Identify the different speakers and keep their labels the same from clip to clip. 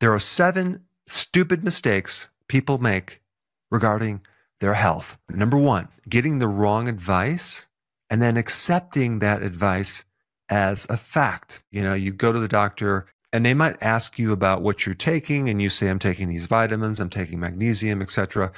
Speaker 1: There are seven stupid mistakes people make regarding their health. Number one, getting the wrong advice and then accepting that advice as a fact. You know, you go to the doctor and they might ask you about what you're taking and you say i'm taking these vitamins i'm taking magnesium etc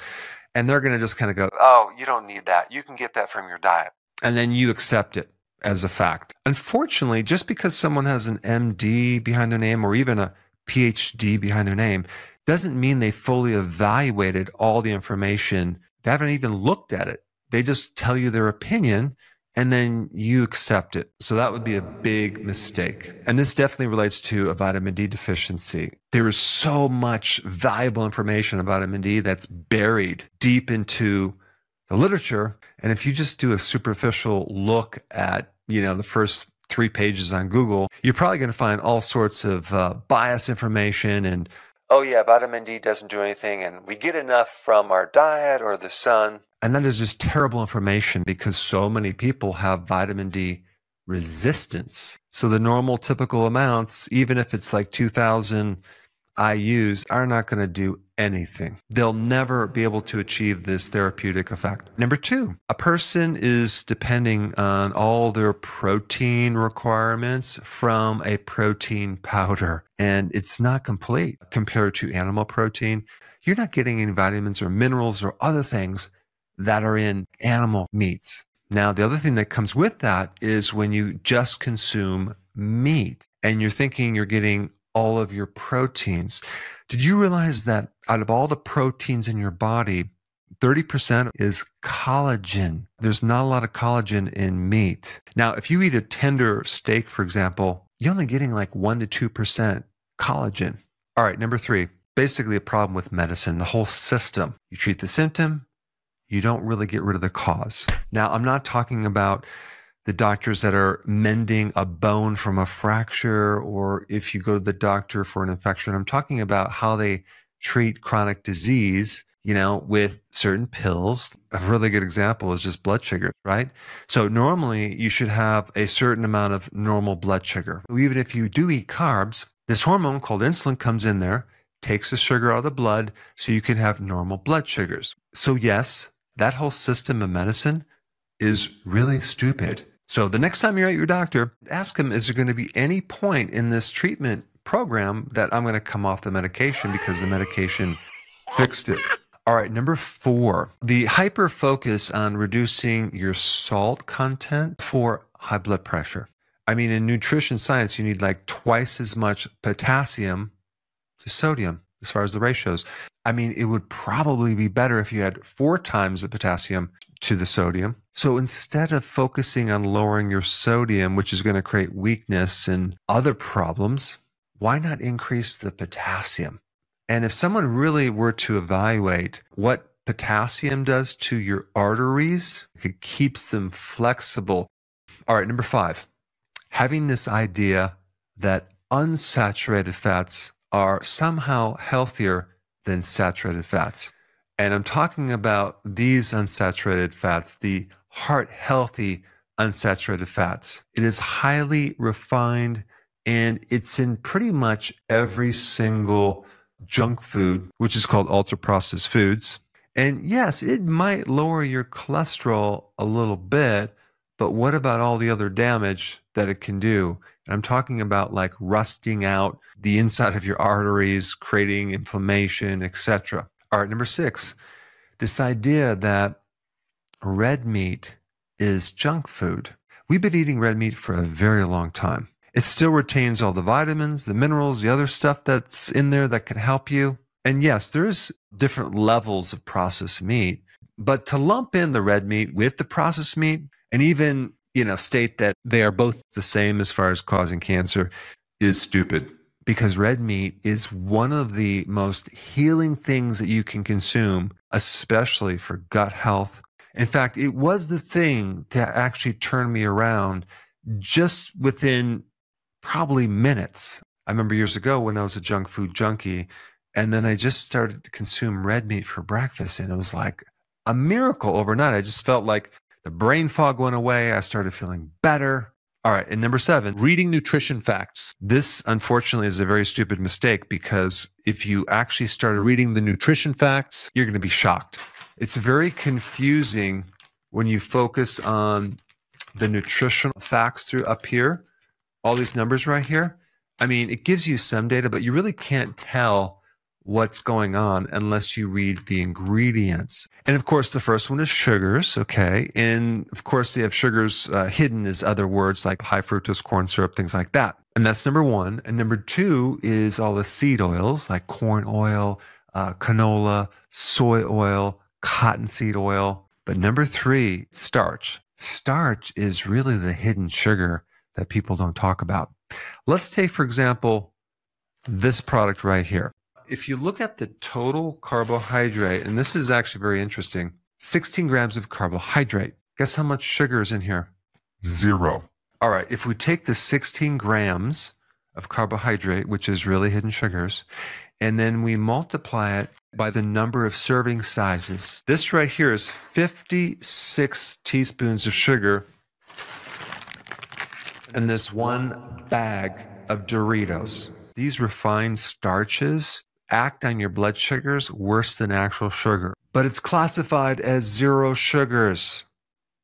Speaker 1: and they're going to just kind of go oh you don't need that you can get that from your diet and then you accept it as a fact unfortunately just because someone has an md behind their name or even a PhD behind their name doesn't mean they fully evaluated all the information. They haven't even looked at it. They just tell you their opinion and then you accept it. So that would be a big mistake. And this definitely relates to a vitamin D deficiency. There is so much valuable information about vitamin D that's buried deep into the literature. And if you just do a superficial look at, you know, the first three pages on Google, you're probably going to find all sorts of uh, bias information and, oh yeah, vitamin D doesn't do anything, and we get enough from our diet or the sun. And that is just terrible information because so many people have vitamin D resistance. So the normal typical amounts, even if it's like 2,000 I use are not going to do anything. They'll never be able to achieve this therapeutic effect. Number two, a person is depending on all their protein requirements from a protein powder, and it's not complete compared to animal protein. You're not getting any vitamins or minerals or other things that are in animal meats. Now, the other thing that comes with that is when you just consume meat and you're thinking you're getting all of your proteins. Did you realize that out of all the proteins in your body, 30% is collagen. There's not a lot of collagen in meat. Now, if you eat a tender steak, for example, you're only getting like 1% to 2% collagen. All right, number three, basically a problem with medicine, the whole system. You treat the symptom, you don't really get rid of the cause. Now, I'm not talking about the doctors that are mending a bone from a fracture, or if you go to the doctor for an infection. I'm talking about how they treat chronic disease, you know, with certain pills. A really good example is just blood sugar, right? So normally you should have a certain amount of normal blood sugar. Even if you do eat carbs, this hormone called insulin comes in there, takes the sugar out of the blood so you can have normal blood sugars. So yes, that whole system of medicine is really stupid. So the next time you're at your doctor, ask him, is there going to be any point in this treatment program that I'm going to come off the medication because the medication fixed it? All right, number four, the hyper focus on reducing your salt content for high blood pressure. I mean, in nutrition science, you need like twice as much potassium to sodium as far as the ratios. I mean, it would probably be better if you had four times the potassium to the sodium. So instead of focusing on lowering your sodium, which is going to create weakness and other problems, why not increase the potassium? And if someone really were to evaluate what potassium does to your arteries, it keeps them flexible. All right, number five, having this idea that unsaturated fats are somehow healthier than saturated fats. And I'm talking about these unsaturated fats, the heart healthy unsaturated fats. It is highly refined and it's in pretty much every single junk food, which is called ultra processed foods. And yes, it might lower your cholesterol a little bit, but what about all the other damage that it can do? And I'm talking about like rusting out the inside of your arteries, creating inflammation, etc. All right, number six, this idea that red meat is junk food. We've been eating red meat for a very long time. It still retains all the vitamins, the minerals, the other stuff that's in there that can help you. And yes, there's different levels of processed meat, but to lump in the red meat with the processed meat and even, you know, state that they are both the same as far as causing cancer is stupid because red meat is one of the most healing things that you can consume, especially for gut health. In fact, it was the thing that actually turned me around just within probably minutes. I remember years ago when I was a junk food junkie, and then I just started to consume red meat for breakfast, and it was like a miracle overnight. I just felt like the brain fog went away. I started feeling better. All right. And number seven, reading nutrition facts. This, unfortunately, is a very stupid mistake because if you actually started reading the nutrition facts, you're going to be shocked. It's very confusing when you focus on the nutritional facts through up here, all these numbers right here. I mean, it gives you some data, but you really can't tell what's going on unless you read the ingredients. And of course, the first one is sugars. Okay. And of course, they have sugars uh, hidden as other words like high fructose corn syrup, things like that. And that's number one. And number two is all the seed oils like corn oil, uh, canola, soy oil, cottonseed oil. But number three, starch. Starch is really the hidden sugar that people don't talk about. Let's take, for example, this product right here if you look at the total carbohydrate, and this is actually very interesting 16 grams of carbohydrate. Guess how much sugar is in here? Zero. All right, if we take the 16 grams of carbohydrate, which is really hidden sugars, and then we multiply it by the number of serving sizes. This right here is 56 teaspoons of sugar in this one bag of Doritos. These refined starches act on your blood sugars worse than actual sugar, but it's classified as zero sugars.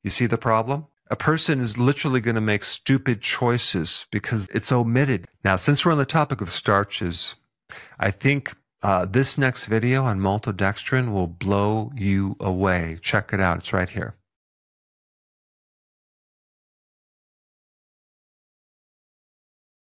Speaker 1: You see the problem? A person is literally going to make stupid choices because it's omitted. Now, since we're on the topic of starches, I think uh, this next video on maltodextrin will blow you away. Check it out, it's right here.